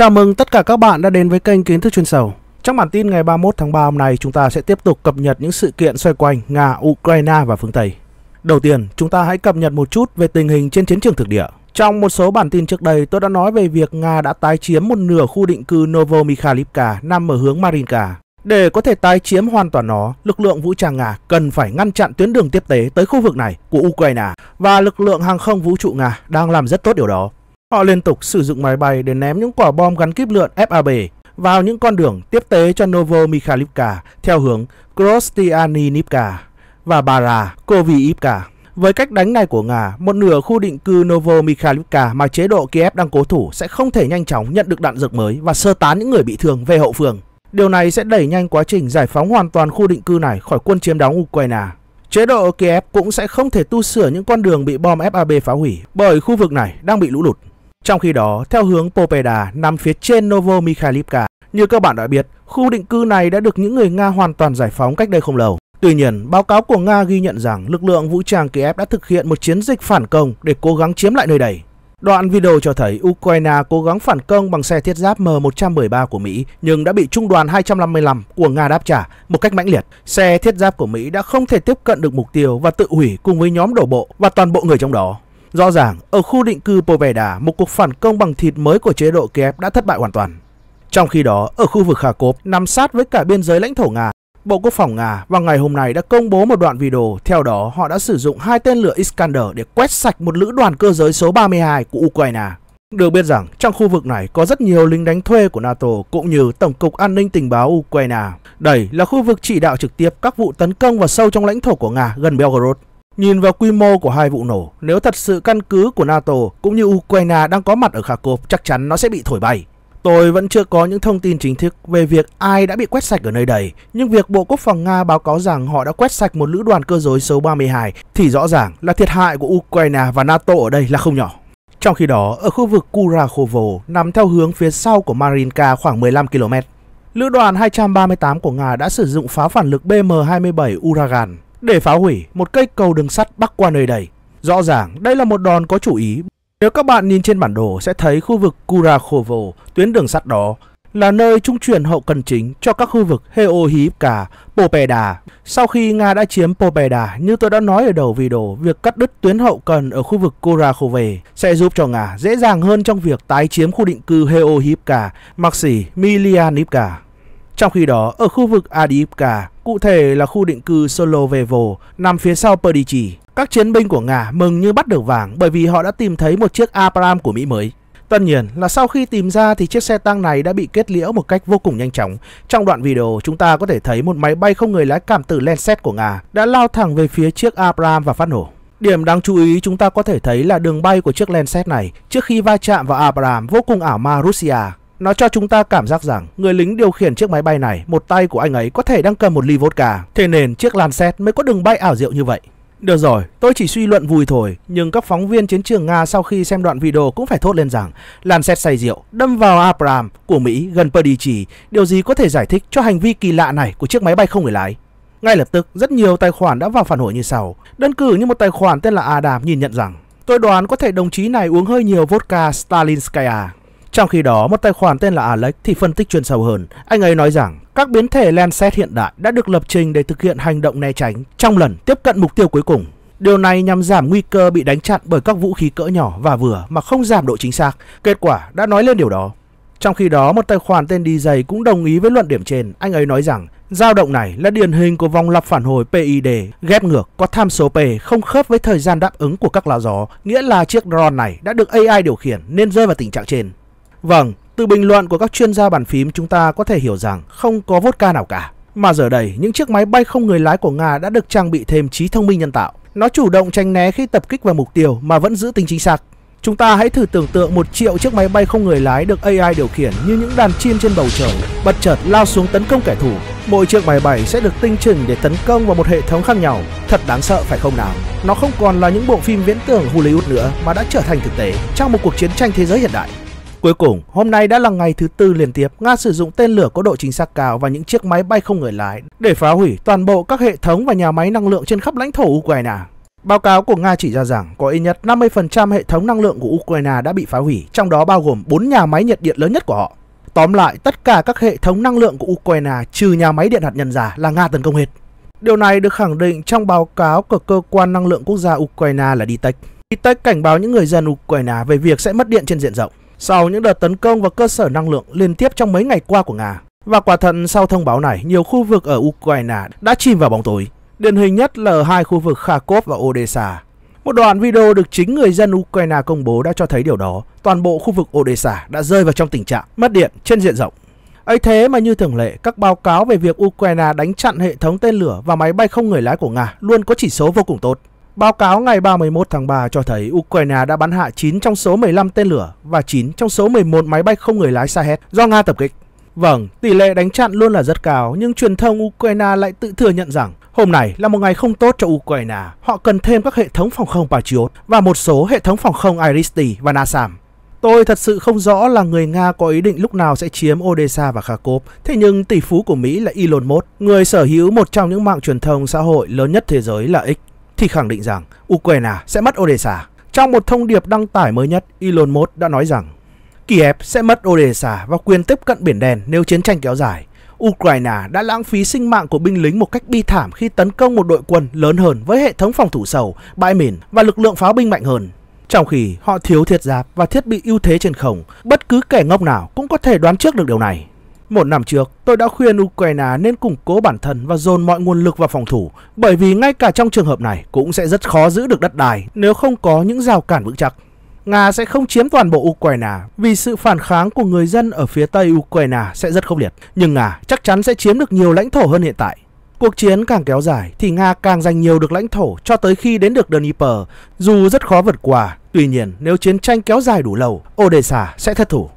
Chào mừng tất cả các bạn đã đến với kênh Kiến thức chuyên sâu. Trong bản tin ngày 31 tháng 3 hôm nay, chúng ta sẽ tiếp tục cập nhật những sự kiện xoay quanh Nga, Ukraine và phương Tây. Đầu tiên, chúng ta hãy cập nhật một chút về tình hình trên chiến trường thực địa. Trong một số bản tin trước đây, tôi đã nói về việc Nga đã tái chiếm một nửa khu định cư Novomikhailivka nằm ở hướng Marinka. Để có thể tái chiếm hoàn toàn nó, lực lượng vũ trang Nga cần phải ngăn chặn tuyến đường tiếp tế tới khu vực này của Ukraine và lực lượng hàng không vũ trụ Nga đang làm rất tốt điều đó. Họ liên tục sử dụng máy bay để ném những quả bom gắn kíp lượn FAB vào những con đường tiếp tế cho Novo Mikhailivka theo hướng Krostianivka và Bara Koviivka. Với cách đánh này của Nga, một nửa khu định cư Novo Mikhailivka mà chế độ Kiev đang cố thủ sẽ không thể nhanh chóng nhận được đạn dược mới và sơ tán những người bị thương về hậu phương. Điều này sẽ đẩy nhanh quá trình giải phóng hoàn toàn khu định cư này khỏi quân chiếm đóng Ukraine. Chế độ Kiev cũng sẽ không thể tu sửa những con đường bị bom FAB phá hủy bởi khu vực này đang bị lũ lụt. Trong khi đó, theo hướng Popeda nằm phía trên Novo Mikhailivka, như các bạn đã biết, khu định cư này đã được những người Nga hoàn toàn giải phóng cách đây không lâu. Tuy nhiên, báo cáo của Nga ghi nhận rằng lực lượng vũ trang Kiev đã thực hiện một chiến dịch phản công để cố gắng chiếm lại nơi đây. Đoạn video cho thấy Ukraine cố gắng phản công bằng xe thiết giáp M113 của Mỹ nhưng đã bị trung đoàn 255 của Nga đáp trả một cách mãnh liệt. Xe thiết giáp của Mỹ đã không thể tiếp cận được mục tiêu và tự hủy cùng với nhóm đổ bộ và toàn bộ người trong đó. Rõ ràng, ở khu định cư Poveda, một cuộc phản công bằng thịt mới của chế độ Kiev đã thất bại hoàn toàn. Trong khi đó, ở khu vực Kharkov nằm sát với cả biên giới lãnh thổ Nga, Bộ Quốc phòng Nga vào ngày hôm nay đã công bố một đoạn video, theo đó họ đã sử dụng hai tên lửa Iskander để quét sạch một lữ đoàn cơ giới số 32 của Ukraine. Được biết rằng trong khu vực này có rất nhiều lính đánh thuê của NATO cũng như Tổng cục An ninh Tình báo Ukraine. Đây là khu vực chỉ đạo trực tiếp các vụ tấn công vào sâu trong lãnh thổ của Nga gần Belgorod. Nhìn vào quy mô của hai vụ nổ, nếu thật sự căn cứ của NATO cũng như Ukraine đang có mặt ở Kharkov chắc chắn nó sẽ bị thổi bay. Tôi vẫn chưa có những thông tin chính thức về việc ai đã bị quét sạch ở nơi đây, nhưng việc Bộ Quốc phòng Nga báo cáo rằng họ đã quét sạch một lữ đoàn cơ giới số 32 thì rõ ràng là thiệt hại của Ukraine và NATO ở đây là không nhỏ. Trong khi đó, ở khu vực Kurakhovo nằm theo hướng phía sau của Marinka khoảng 15 km, lữ đoàn 238 của Nga đã sử dụng pháo phản lực BM-27 Uragan để phá hủy một cây cầu đường sắt bắc qua nơi đây. Rõ ràng đây là một đòn có chủ ý. Nếu các bạn nhìn trên bản đồ sẽ thấy khu vực Kurakhovo, tuyến đường sắt đó, là nơi trung chuyển hậu cần chính cho các khu vực Heohipka, Popeda. Sau khi Nga đã chiếm Popeda, như tôi đã nói ở đầu video, việc cắt đứt tuyến hậu cần ở khu vực Kurakhove sẽ giúp cho Nga dễ dàng hơn trong việc tái chiếm khu định cư Heohipka, Maxi, Milianipka. Trong khi đó, ở khu vực Adiivka, cụ thể là khu định cư Solovevo, nằm phía sau Perdichi, các chiến binh của Nga mừng như bắt được vàng bởi vì họ đã tìm thấy một chiếc Abram của Mỹ mới. Tất nhiên là sau khi tìm ra thì chiếc xe tăng này đã bị kết liễu một cách vô cùng nhanh chóng. Trong đoạn video chúng ta có thể thấy một máy bay không người lái cảm tử Lancet của Nga đã lao thẳng về phía chiếc Abram và phát nổ. Điểm đáng chú ý chúng ta có thể thấy là đường bay của chiếc Lancet này trước khi va chạm vào Abram vô cùng ảo ma Russia. Nó cho chúng ta cảm giác rằng người lính điều khiển chiếc máy bay này, một tay của anh ấy có thể đang cầm một ly vodka. Thế nên chiếc Lancet mới có đường bay ảo diệu như vậy. Được rồi, tôi chỉ suy luận vui thôi, nhưng các phóng viên chiến trường Nga sau khi xem đoạn video cũng phải thốt lên rằng Lancet say rượu đâm vào Abram của Mỹ gần Perdicci, điều gì có thể giải thích cho hành vi kỳ lạ này của chiếc máy bay không người lái. Ngay lập tức, rất nhiều tài khoản đã vào phản hồi như sau. Đơn cử như một tài khoản tên là Adam nhìn nhận rằng Tôi đoán có thể đồng chí này uống hơi nhiều vodka Stalinskaya. Trong khi đó, một tài khoản tên là Alex thì phân tích chuyên sâu hơn. Anh ấy nói rằng các biến thể Lancet hiện đại đã được lập trình để thực hiện hành động né tránh trong lần tiếp cận mục tiêu cuối cùng. Điều này nhằm giảm nguy cơ bị đánh chặn bởi các vũ khí cỡ nhỏ và vừa mà không giảm độ chính xác. Kết quả đã nói lên điều đó. Trong khi đó, một tài khoản tên DJ cũng đồng ý với luận điểm trên. Anh ấy nói rằng dao động này là điển hình của vòng lặp phản hồi PID ghép ngược có tham số P không khớp với thời gian đáp ứng của các lá gió, nghĩa là chiếc drone này đã được AI điều khiển nên rơi vào tình trạng trên. Vâng, từ bình luận của các chuyên gia bàn phím chúng ta có thể hiểu rằng không có vodka nào cả. Mà giờ đây, những chiếc máy bay không người lái của Nga đã được trang bị thêm trí thông minh nhân tạo. Nó chủ động tránh né khi tập kích vào mục tiêu mà vẫn giữ tính chính xác. Chúng ta hãy thử tưởng tượng một triệu chiếc máy bay không người lái được AI điều khiển như những đàn chim trên bầu trời, bật chợt lao xuống tấn công kẻ thù. Mỗi chiếc máy bay sẽ được tinh chỉnh để tấn công vào một hệ thống khác nhau. Thật đáng sợ phải không nào? Nó không còn là những bộ phim viễn tưởng Hollywood nữa mà đã trở thành thực tế trong một cuộc chiến tranh thế giới hiện đại. Cuối cùng, hôm nay đã là ngày thứ tư liên tiếp Nga sử dụng tên lửa có độ chính xác cao và những chiếc máy bay không người lái để phá hủy toàn bộ các hệ thống và nhà máy năng lượng trên khắp lãnh thổ Ukraine. Báo cáo của Nga chỉ ra rằng có ít nhất 50% hệ thống năng lượng của Ukraine đã bị phá hủy, trong đó bao gồm 4 nhà máy nhiệt điện lớn nhất của họ. Tóm lại, tất cả các hệ thống năng lượng của Ukraine trừ nhà máy điện hạt nhân giả là Nga tấn công hết. Điều này được khẳng định trong báo cáo của cơ quan năng lượng quốc gia Ukraine là DITEC. DITEC cảnh báo những người dân Ukraine về việc sẽ mất điện trên diện rộng sau những đợt tấn công vào cơ sở năng lượng liên tiếp trong mấy ngày qua của Nga. Và quả thật sau thông báo này, nhiều khu vực ở Ukraine đã chìm vào bóng tối. Điển hình nhất là ở hai khu vực Kharkov và Odessa. Một đoạn video được chính người dân Ukraine công bố đã cho thấy điều đó. Toàn bộ khu vực Odessa đã rơi vào trong tình trạng mất điện trên diện rộng. ấy thế mà như thường lệ, các báo cáo về việc Ukraine đánh chặn hệ thống tên lửa và máy bay không người lái của Nga luôn có chỉ số vô cùng tốt. Báo cáo ngày 31 tháng 3 cho thấy Ukraine đã bắn hạ 9 trong số 15 tên lửa và 9 trong số 11 máy bay không người lái Shahed do Nga tập kích. Vâng, tỷ lệ đánh chặn luôn là rất cao, nhưng truyền thông Ukraine lại tự thừa nhận rằng hôm nay là một ngày không tốt cho Ukraine. Họ cần thêm các hệ thống phòng không Patriot và một số hệ thống phòng không Iris-T và NASAM. Tôi thật sự không rõ là người Nga có ý định lúc nào sẽ chiếm Odessa và Kharkov, thế nhưng tỷ phú của Mỹ là Elon Musk, người sở hữu một trong những mạng truyền thông xã hội lớn nhất thế giới là X, thì khẳng định rằng Ukraine sẽ mất Odessa. Trong một thông điệp đăng tải mới nhất, Elon Musk đã nói rằng Kiev sẽ mất Odessa và quyền tiếp cận Biển Đen nếu chiến tranh kéo dài. Ukraine đã lãng phí sinh mạng của binh lính một cách bi thảm khi tấn công một đội quân lớn hơn với hệ thống phòng thủ sầu, bãi mìn và lực lượng pháo binh mạnh hơn. Trong khi họ thiếu thiết giáp và thiết bị ưu thế trên không, bất cứ kẻ ngốc nào cũng có thể đoán trước được điều này. Một năm trước, tôi đã khuyên Ukraine nên củng cố bản thân và dồn mọi nguồn lực vào phòng thủ, bởi vì ngay cả trong trường hợp này cũng sẽ rất khó giữ được đất đai nếu không có những rào cản vững chắc. Nga sẽ không chiếm toàn bộ Ukraine vì sự phản kháng của người dân ở phía tây Ukraine sẽ rất khốc liệt, nhưng Nga chắc chắn sẽ chiếm được nhiều lãnh thổ hơn hiện tại. Cuộc chiến càng kéo dài thì Nga càng giành nhiều được lãnh thổ cho tới khi đến được Dnipro, dù rất khó vượt qua. Tuy nhiên, nếu chiến tranh kéo dài đủ lâu, Odessa sẽ thất thủ.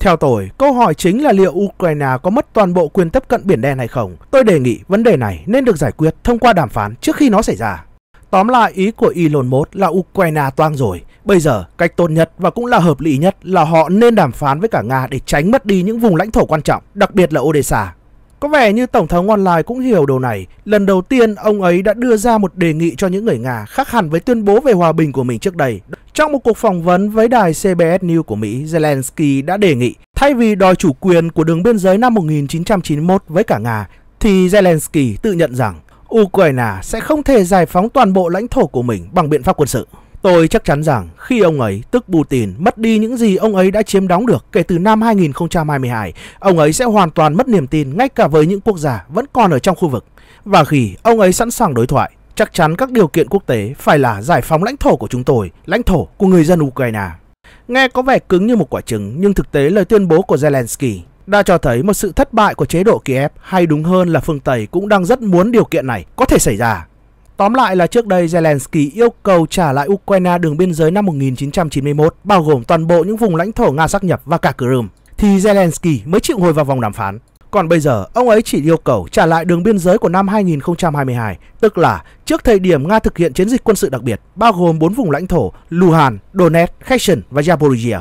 Theo tôi, câu hỏi chính là liệu Ukraine có mất toàn bộ quyền tiếp cận Biển Đen hay không? Tôi đề nghị vấn đề này nên được giải quyết thông qua đàm phán trước khi nó xảy ra. Tóm lại, ý của Elon Musk là Ukraine toang rồi. Bây giờ, cách tốt nhất và cũng là hợp lý nhất là họ nên đàm phán với cả Nga để tránh mất đi những vùng lãnh thổ quan trọng, đặc biệt là Odessa. Có vẻ như Tổng thống online cũng hiểu điều này. Lần đầu tiên, ông ấy đã đưa ra một đề nghị cho những người Nga khác hẳn với tuyên bố về hòa bình của mình trước đây. Trong một cuộc phỏng vấn với đài CBS News của Mỹ, Zelensky đã đề nghị thay vì đòi chủ quyền của đường biên giới năm 1991 với cả Nga, thì Zelensky tự nhận rằng Ukraine sẽ không thể giải phóng toàn bộ lãnh thổ của mình bằng biện pháp quân sự. Tôi chắc chắn rằng khi ông ấy, tức Putin, mất đi những gì ông ấy đã chiếm đóng được kể từ năm 2022, ông ấy sẽ hoàn toàn mất niềm tin ngay cả với những quốc gia vẫn còn ở trong khu vực. Và khi ông ấy sẵn sàng đối thoại, Chắc chắn các điều kiện quốc tế phải là giải phóng lãnh thổ của chúng tôi, lãnh thổ của người dân Ukraine. Nghe có vẻ cứng như một quả trứng, nhưng thực tế lời tuyên bố của Zelensky đã cho thấy một sự thất bại của chế độ Kiev hay đúng hơn là phương Tây cũng đang rất muốn điều kiện này có thể xảy ra. Tóm lại là trước đây Zelensky yêu cầu trả lại Ukraine đường biên giới năm 1991, bao gồm toàn bộ những vùng lãnh thổ Nga xác nhập và cả Crimea, thì Zelensky mới chịu ngồi vào vòng đàm phán. Còn bây giờ, ông ấy chỉ yêu cầu trả lại đường biên giới của năm 2022, tức là trước thời điểm Nga thực hiện chiến dịch quân sự đặc biệt, bao gồm bốn vùng lãnh thổ Luhansk, Donetsk, Kherson và Zaporizhia.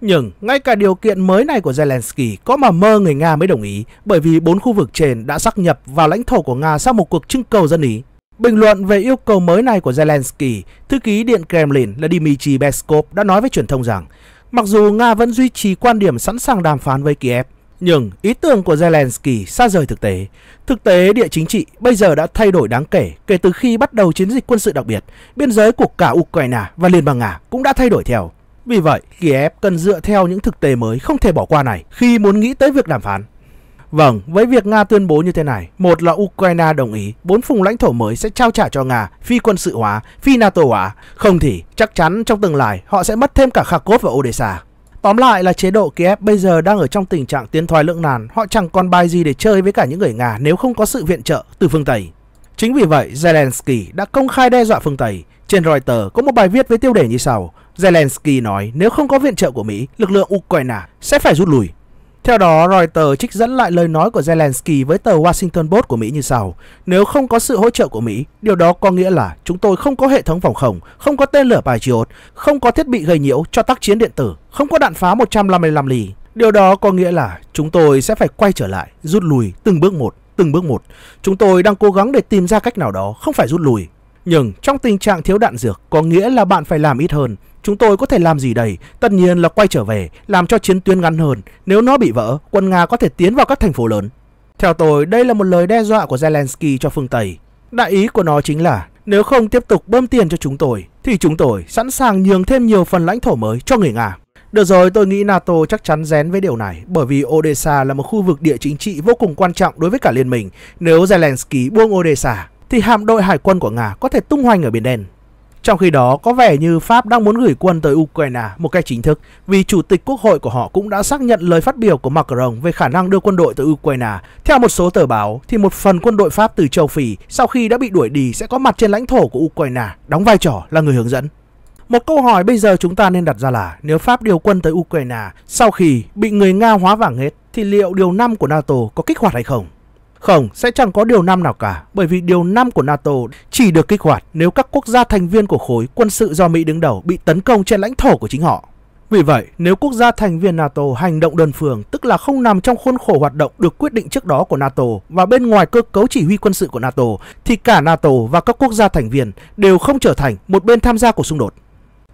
Nhưng ngay cả điều kiện mới này của Zelensky có mà mơ người Nga mới đồng ý bởi vì bốn khu vực trên đã xác nhập vào lãnh thổ của Nga sau một cuộc trưng cầu dân Ý. Bình luận về yêu cầu mới này của Zelensky, thư ký Điện Kremlin là Dmitry Peskov đã nói với truyền thông rằng mặc dù Nga vẫn duy trì quan điểm sẵn sàng đàm phán với Kiev, nhưng ý tưởng của Zelensky xa rời thực tế. Thực tế địa chính trị bây giờ đã thay đổi đáng kể kể từ khi bắt đầu chiến dịch quân sự đặc biệt. Biên giới của cả Ukraine và Liên bang Nga cũng đã thay đổi theo. Vì vậy, Kiev cần dựa theo những thực tế mới không thể bỏ qua này khi muốn nghĩ tới việc đàm phán. Vâng, với việc Nga tuyên bố như thế này, một là Ukraine đồng ý, bốn vùng lãnh thổ mới sẽ trao trả cho Nga, phi quân sự hóa, phi NATO hóa. Không thì, chắc chắn trong tương lai họ sẽ mất thêm cả Kharkov và Odessa. Tóm lại là chế độ Kiev bây giờ đang ở trong tình trạng tiến thoái lưỡng nan, họ chẳng còn bài gì để chơi với cả những người Nga nếu không có sự viện trợ từ phương Tây. Chính vì vậy, Zelensky đã công khai đe dọa phương Tây. Trên Reuters có một bài viết với tiêu đề như sau. Zelensky nói nếu không có viện trợ của Mỹ, lực lượng Ukraine sẽ phải rút lui. Theo đó, Reuters trích dẫn lại lời nói của Zelensky với tờ Washington Post của Mỹ như sau. Nếu không có sự hỗ trợ của Mỹ, điều đó có nghĩa là chúng tôi không có hệ thống phòng không, không có tên lửa Patriot, không có thiết bị gây nhiễu cho tác chiến điện tử, không có đạn phá 155 ly. Điều đó có nghĩa là chúng tôi sẽ phải quay trở lại, rút lui, từng bước một, từng bước một. Chúng tôi đang cố gắng để tìm ra cách nào đó, không phải rút lui. Nhưng trong tình trạng thiếu đạn dược có nghĩa là bạn phải làm ít hơn, chúng tôi có thể làm gì đây? Tất nhiên là quay trở về, làm cho chiến tuyến ngắn hơn. Nếu nó bị vỡ, quân Nga có thể tiến vào các thành phố lớn. Theo tôi, đây là một lời đe dọa của Zelensky cho phương Tây. Đại ý của nó chính là, nếu không tiếp tục bơm tiền cho chúng tôi, thì chúng tôi sẵn sàng nhường thêm nhiều phần lãnh thổ mới cho người Nga. Được rồi, tôi nghĩ NATO chắc chắn rén với điều này, bởi vì Odessa là một khu vực địa chính trị vô cùng quan trọng đối với cả liên minh. Nếu Zelensky buông Odessa, thì hạm đội hải quân của Nga có thể tung hoành ở Biển Đen. Trong khi đó, có vẻ như Pháp đang muốn gửi quân tới Ukraine một cách chính thức vì Chủ tịch Quốc hội của họ cũng đã xác nhận lời phát biểu của Macron về khả năng đưa quân đội tới Ukraine. Theo một số tờ báo, thì một phần quân đội Pháp từ châu Phi sau khi đã bị đuổi đi sẽ có mặt trên lãnh thổ của Ukraine, đóng vai trò là người hướng dẫn. Một câu hỏi bây giờ chúng ta nên đặt ra là nếu Pháp điều quân tới Ukraine sau khi bị người Nga hóa vàng hết thì liệu điều 5 của NATO có kích hoạt hay không? Không, sẽ chẳng có điều 5 nào cả, bởi vì điều 5 của NATO chỉ được kích hoạt nếu các quốc gia thành viên của khối quân sự do Mỹ đứng đầu bị tấn công trên lãnh thổ của chính họ. Vì vậy, nếu quốc gia thành viên NATO hành động đơn phương, tức là không nằm trong khuôn khổ hoạt động được quyết định trước đó của NATO và bên ngoài cơ cấu chỉ huy quân sự của NATO, thì cả NATO và các quốc gia thành viên đều không trở thành một bên tham gia cuộc xung đột.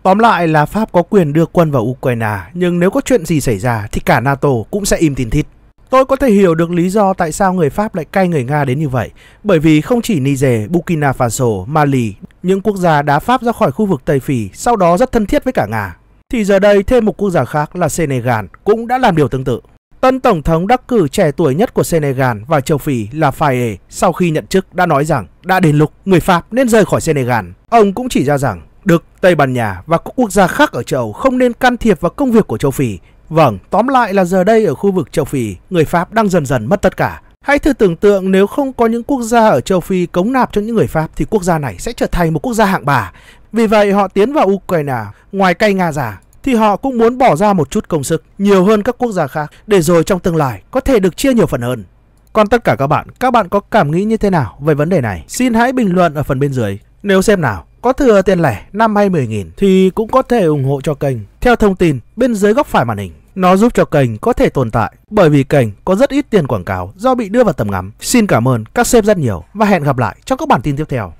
Tóm lại là Pháp có quyền đưa quân vào Ukraine, nhưng nếu có chuyện gì xảy ra thì cả NATO cũng sẽ im tin thít. Tôi có thể hiểu được lý do tại sao người Pháp lại cay người Nga đến như vậy, bởi vì không chỉ Niger, Burkina Faso, Mali, những quốc gia đá Pháp ra khỏi khu vực Tây Phi sau đó rất thân thiết với cả Nga. Thì giờ đây thêm một quốc gia khác là Senegal cũng đã làm điều tương tự. Tân Tổng thống đắc cử trẻ tuổi nhất của Senegal và châu Phi là Faye sau khi nhận chức đã nói rằng đã đến lúc người Pháp nên rời khỏi Senegal. Ông cũng chỉ ra rằng Đức, Tây Ban Nha và các quốc gia khác ở châu không nên can thiệp vào công việc của châu Phi Vâng, tóm lại là giờ đây ở khu vực châu Phi, người Pháp đang dần dần mất tất cả. Hãy thử tưởng tượng nếu không có những quốc gia ở châu Phi cống nạp cho những người Pháp thì quốc gia này sẽ trở thành một quốc gia hạng bà. Vì vậy họ tiến vào Ukraine, ngoài cây Nga giả, thì họ cũng muốn bỏ ra một chút công sức nhiều hơn các quốc gia khác để rồi trong tương lai có thể được chia nhiều phần hơn. Còn tất cả các bạn, các bạn có cảm nghĩ như thế nào về vấn đề này? Xin hãy bình luận ở phần bên dưới. Nếu xem nào, có thừa tiền lẻ 5 hay 10 nghìn thì cũng có thể ủng hộ cho kênh. Theo thông tin bên dưới góc phải màn hình. Nó giúp cho kênh có thể tồn tại bởi vì kênh có rất ít tiền quảng cáo do bị đưa vào tầm ngắm. Xin cảm ơn các sếp rất nhiều và hẹn gặp lại trong các bản tin tiếp theo.